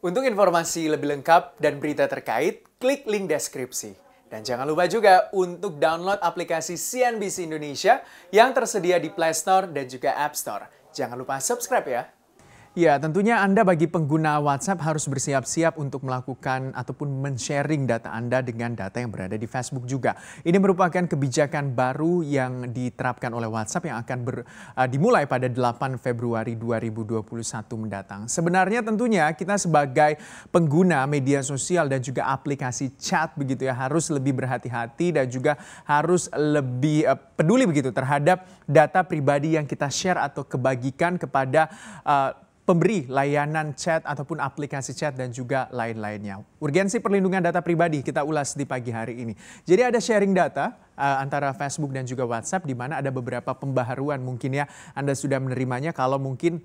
Untuk informasi lebih lengkap dan berita terkait, klik link deskripsi. Dan jangan lupa juga untuk download aplikasi CNBC Indonesia yang tersedia di Play Store dan juga App Store. Jangan lupa subscribe ya. Ya, tentunya Anda bagi pengguna WhatsApp harus bersiap-siap untuk melakukan ataupun men-sharing data Anda dengan data yang berada di Facebook juga. Ini merupakan kebijakan baru yang diterapkan oleh WhatsApp yang akan ber, uh, dimulai pada 8 Februari 2021 mendatang. Sebenarnya tentunya kita sebagai pengguna media sosial dan juga aplikasi chat begitu ya harus lebih berhati-hati dan juga harus lebih uh, peduli begitu terhadap data pribadi yang kita share atau kebagikan kepada uh, pemberi layanan chat ataupun aplikasi chat dan juga lain-lainnya. Urgensi perlindungan data pribadi kita ulas di pagi hari ini. Jadi ada sharing data uh, antara Facebook dan juga WhatsApp di mana ada beberapa pembaharuan mungkin ya Anda sudah menerimanya kalau mungkin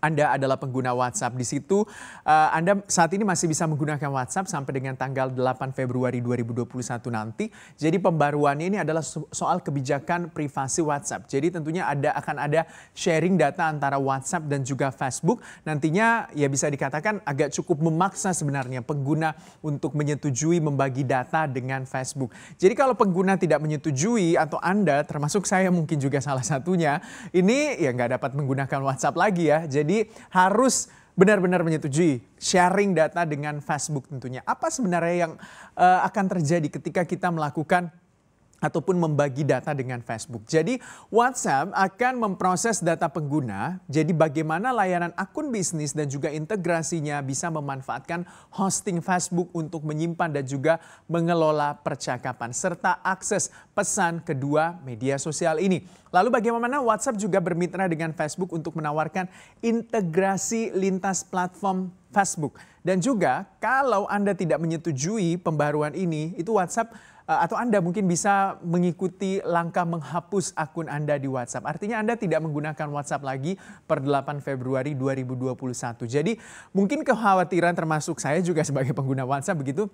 anda adalah pengguna WhatsApp. Di situ uh, Anda saat ini masih bisa menggunakan WhatsApp sampai dengan tanggal 8 Februari 2021 nanti. Jadi pembaruannya ini adalah soal kebijakan privasi WhatsApp. Jadi tentunya ada akan ada sharing data antara WhatsApp dan juga Facebook. Nantinya ya bisa dikatakan agak cukup memaksa sebenarnya pengguna untuk menyetujui membagi data dengan Facebook. Jadi kalau pengguna tidak menyetujui atau Anda termasuk saya mungkin juga salah satunya, ini ya nggak dapat menggunakan WhatsApp lagi ya. Jadi jadi harus benar-benar menyetujui sharing data dengan Facebook tentunya. Apa sebenarnya yang uh, akan terjadi ketika kita melakukan ataupun membagi data dengan Facebook. Jadi WhatsApp akan memproses data pengguna. Jadi bagaimana layanan akun bisnis dan juga integrasinya bisa memanfaatkan hosting Facebook untuk menyimpan dan juga mengelola percakapan serta akses pesan kedua media sosial ini. Lalu bagaimana WhatsApp juga bermitra dengan Facebook untuk menawarkan integrasi lintas platform Facebook. Dan juga kalau Anda tidak menyetujui pembaruan ini, itu WhatsApp Eh, atau Anda mungkin bisa mengikuti langkah menghapus akun Anda di WhatsApp. Artinya Anda tidak menggunakan WhatsApp lagi per 8 Februari 2021. Jadi mungkin kekhawatiran termasuk saya juga sebagai pengguna WhatsApp begitu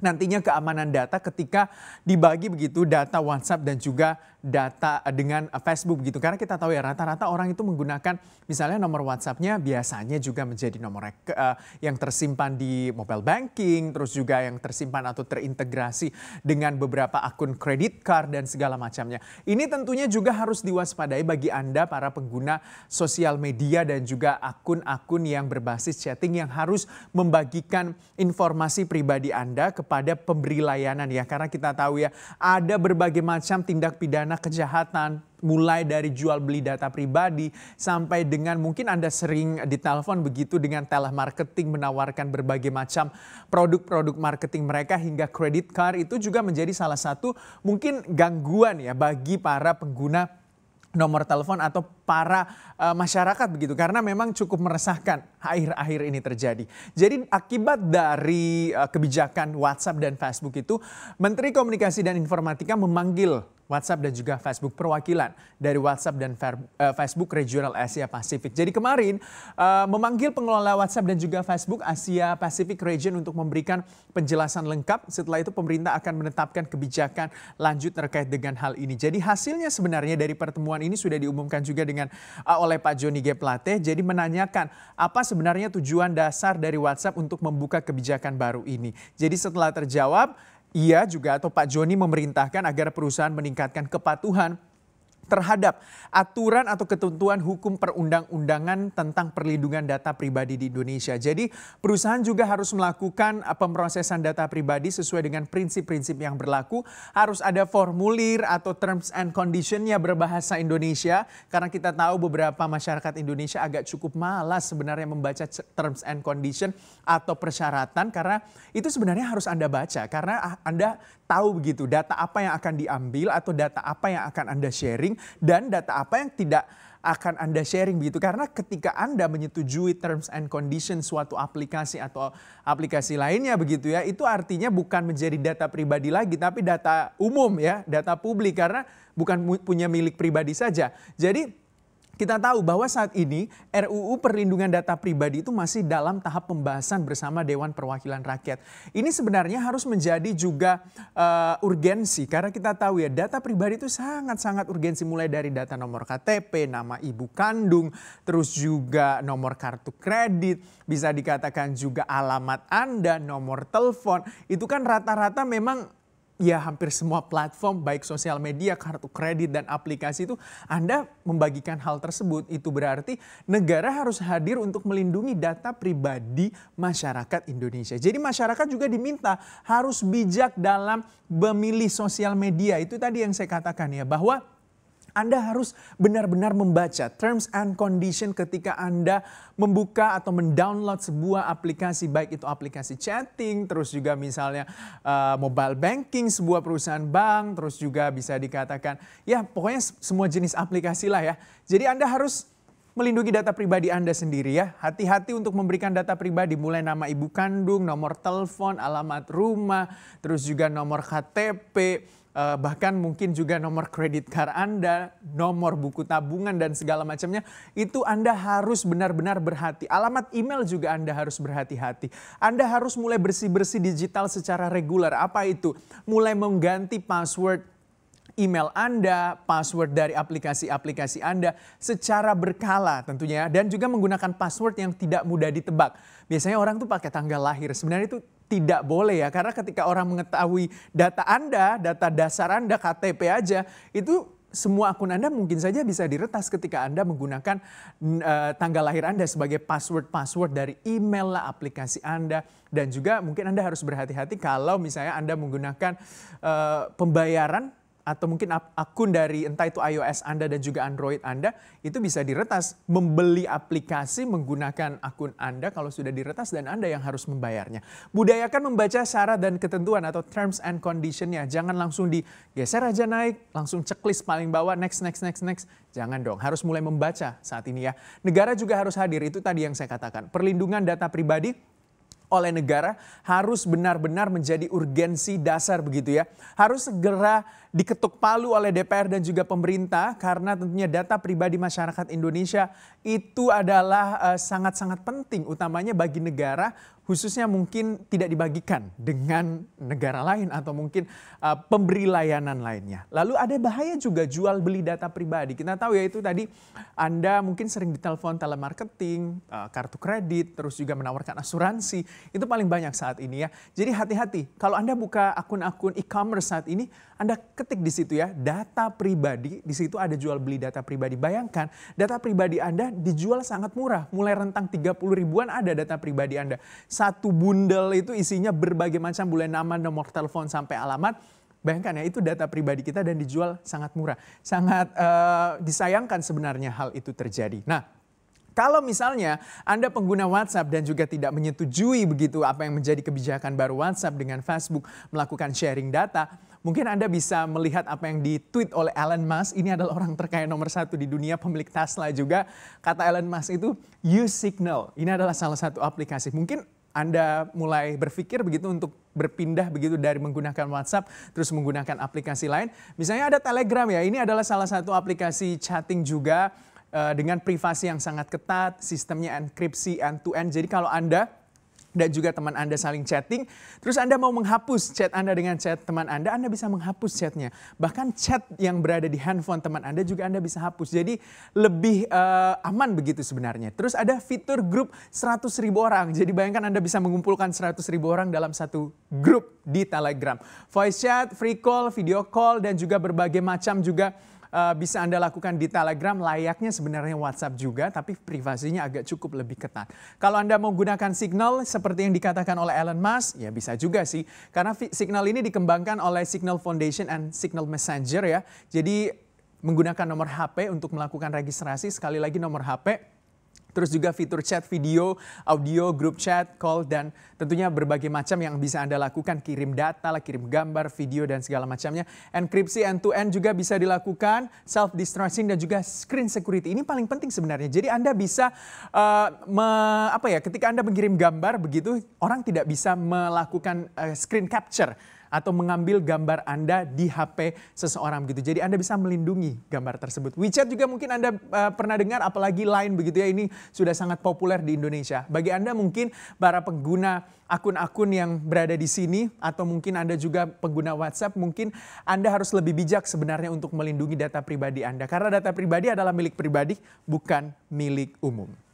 nantinya keamanan data ketika dibagi begitu data WhatsApp dan juga data eh, dengan eh, Facebook begitu. Karena kita tahu ya rata-rata orang itu menggunakan misalnya nomor WhatsApp-nya biasanya juga menjadi nomor eh, yang tersimpan di mobile banking, terus juga yang tersimpan atau terintegrasi dengan beberapa akun kredit card dan segala macamnya. Ini tentunya juga harus diwaspadai bagi Anda para pengguna sosial media dan juga akun-akun yang berbasis chatting yang harus membagikan informasi pribadi Anda ke kepada pemberi layanan ya. Karena kita tahu ya ada berbagai macam tindak pidana kejahatan mulai dari jual beli data pribadi sampai dengan mungkin Anda sering ditelepon begitu dengan telemarketing menawarkan berbagai macam produk-produk marketing mereka hingga kredit card itu juga menjadi salah satu mungkin gangguan ya bagi para pengguna nomor telepon atau para uh, masyarakat begitu karena memang cukup meresahkan akhir-akhir ini terjadi. Jadi akibat dari uh, kebijakan WhatsApp dan Facebook itu Menteri Komunikasi dan Informatika memanggil WhatsApp dan juga Facebook perwakilan dari WhatsApp dan eh, Facebook Regional Asia Pasifik. Jadi kemarin eh, memanggil pengelola WhatsApp dan juga Facebook Asia Pasifik Region untuk memberikan penjelasan lengkap. Setelah itu pemerintah akan menetapkan kebijakan lanjut terkait dengan hal ini. Jadi hasilnya sebenarnya dari pertemuan ini sudah diumumkan juga dengan eh, oleh Pak Joni G Plate. Jadi menanyakan apa sebenarnya tujuan dasar dari WhatsApp untuk membuka kebijakan baru ini. Jadi setelah terjawab ia juga atau Pak Joni memerintahkan agar perusahaan meningkatkan kepatuhan terhadap aturan atau ketentuan hukum perundang-undangan tentang perlindungan data pribadi di Indonesia. Jadi perusahaan juga harus melakukan eh, pemrosesan data pribadi sesuai dengan prinsip-prinsip yang berlaku. Harus ada formulir atau terms and conditionnya berbahasa Indonesia. Karena kita tahu beberapa masyarakat Indonesia agak cukup malas sebenarnya membaca terms and condition atau persyaratan. Karena itu sebenarnya harus Anda baca. Karena ah, Anda tahu begitu data apa yang akan diambil atau data apa yang akan Anda sharing dan data apa yang tidak akan Anda sharing begitu karena ketika Anda menyetujui terms and conditions suatu aplikasi atau aplikasi lainnya begitu ya itu artinya bukan menjadi data pribadi lagi tapi data umum ya data publik karena bukan punya milik pribadi saja. Jadi kita tahu bahwa saat ini RUU Perlindungan Data Pribadi itu masih dalam tahap pembahasan bersama Dewan Perwakilan Rakyat. Ini sebenarnya harus menjadi juga uh, urgensi karena kita tahu ya data pribadi itu sangat-sangat urgensi mulai dari data nomor KTP, nama ibu kandung, terus juga nomor kartu kredit, bisa dikatakan juga alamat Anda, nomor telepon. Itu kan rata-rata memang ya hampir semua platform baik sosial media, kartu kredit dan aplikasi itu Anda membagikan hal tersebut. Itu berarti negara harus hadir untuk melindungi data pribadi masyarakat Indonesia. Jadi masyarakat juga diminta harus bijak dalam memilih sosial media. Itu tadi yang saya katakan ya bahwa anda harus benar-benar membaca terms and condition ketika Anda membuka atau mendownload sebuah aplikasi, baik itu aplikasi chatting, terus juga misalnya uh, mobile banking sebuah perusahaan bank, terus juga bisa dikatakan ya pokoknya semua jenis aplikasi lah ya. Jadi Anda harus melindungi data pribadi Anda sendiri ya. Hati-hati untuk memberikan data pribadi mulai nama ibu kandung, nomor telepon, alamat rumah, terus juga nomor KTP, uh, bahkan mungkin juga nomor kredit card Anda, nomor buku tabungan dan segala macamnya, itu Anda harus benar-benar berhati. Alamat email juga Anda harus berhati-hati. Anda harus mulai bersih-bersih digital secara reguler. Apa itu? Mulai mengganti password email Anda, password dari aplikasi-aplikasi Anda secara berkala tentunya ya, dan juga menggunakan password yang tidak mudah ditebak. Biasanya orang tuh pakai tanggal lahir. Sebenarnya itu tidak boleh ya karena ketika orang mengetahui data Anda, data dasar Anda, KTP aja itu semua akun Anda mungkin saja bisa diretas ketika Anda menggunakan uh, tanggal lahir Anda sebagai password-password dari email lah, aplikasi Anda. Dan juga mungkin Anda harus berhati-hati kalau misalnya Anda menggunakan uh, pembayaran atau mungkin akun dari entah itu iOS Anda dan juga Android Anda itu bisa diretas. Membeli aplikasi menggunakan akun Anda kalau sudah diretas dan Anda yang harus membayarnya. Budayakan membaca syarat dan ketentuan atau terms and conditionnya. Jangan langsung digeser aja naik, langsung checklist paling bawah, next, next, next, next. Jangan dong, harus mulai membaca saat ini ya. Negara juga harus hadir, itu tadi yang saya katakan. Perlindungan data pribadi oleh negara harus benar-benar menjadi urgensi dasar begitu ya. Harus segera diketuk palu oleh DPR dan juga pemerintah karena tentunya data pribadi masyarakat Indonesia itu adalah eh, sangat-sangat uh, penting utamanya bagi negara khususnya mungkin tidak dibagikan dengan negara lain atau mungkin uh, pemberi layanan lainnya. Lalu ada bahaya juga jual beli data pribadi. Kita tahu ya itu tadi Anda mungkin sering ditelepon telemarketing, uh, kartu kredit, terus juga menawarkan asuransi. Itu paling banyak saat ini ya. Jadi hati-hati kalau Anda buka akun-akun e-commerce saat ini, Anda ketik di situ ya data pribadi, di situ ada jual beli data pribadi. Bayangkan data pribadi Anda dijual sangat murah, mulai rentang 30 ribuan ada data pribadi Anda satu bundel itu isinya berbagai macam boleh nama, nomor telepon sampai alamat. Bayangkan ya itu data pribadi kita dan dijual sangat murah. Sangat uh, disayangkan sebenarnya hal itu terjadi. Nah, kalau misalnya Anda pengguna WhatsApp dan juga tidak menyetujui begitu apa yang menjadi kebijakan baru WhatsApp dengan Facebook melakukan sharing data, mungkin Anda bisa melihat apa yang ditweet oleh Elon Musk. Ini adalah orang terkaya nomor satu di dunia, pemilik Tesla juga. Kata Elon Musk itu, use signal. Ini adalah salah satu aplikasi. Mungkin anda mulai berpikir begitu untuk berpindah begitu dari menggunakan WhatsApp terus menggunakan aplikasi lain. Misalnya ada Telegram ya, ini adalah salah satu aplikasi chatting juga eh, dengan privasi yang sangat ketat, sistemnya enkripsi end-to-end. Jadi kalau Anda dan juga teman Anda saling chatting. Terus Anda mau menghapus chat Anda dengan chat teman Anda, Anda bisa menghapus chatnya. Bahkan chat yang berada di handphone teman Anda juga Anda bisa hapus. Jadi lebih uh, aman begitu sebenarnya. Terus ada fitur grup 100 ribu orang. Jadi bayangkan Anda bisa mengumpulkan 100 ribu orang dalam satu grup di Telegram. Voice chat, free call, video call, dan juga berbagai macam juga uh, bisa Anda lakukan di Telegram layaknya sebenarnya WhatsApp juga tapi privasinya agak cukup lebih ketat. Kalau Anda mau gunakan Signal seperti yang dikatakan oleh Elon Musk, ya bisa juga sih karena Signal ini dikembangkan oleh Signal Foundation and Signal Messenger ya. Jadi menggunakan nomor HP untuk melakukan registrasi sekali lagi nomor HP terus juga fitur chat video, audio, grup chat, call, dan tentunya berbagai macam yang bisa Anda lakukan, kirim data, lah, kirim gambar, video, dan segala macamnya. Enkripsi end-to-end juga bisa dilakukan, self-distrusting, dan juga screen security. Ini paling penting sebenarnya. Jadi Anda bisa, uh, me, apa ya, ketika Anda mengirim gambar begitu, orang tidak bisa melakukan uh, screen capture atau mengambil gambar Anda di HP seseorang gitu. Jadi Anda bisa melindungi gambar tersebut. WeChat juga mungkin Anda uh, pernah dengar apalagi Line begitu ya ini sudah sangat populer di Indonesia. Bagi Anda mungkin para pengguna akun-akun yang berada di sini atau mungkin Anda juga pengguna WhatsApp mungkin Anda harus lebih bijak sebenarnya untuk melindungi data pribadi Anda karena data pribadi adalah milik pribadi bukan milik umum.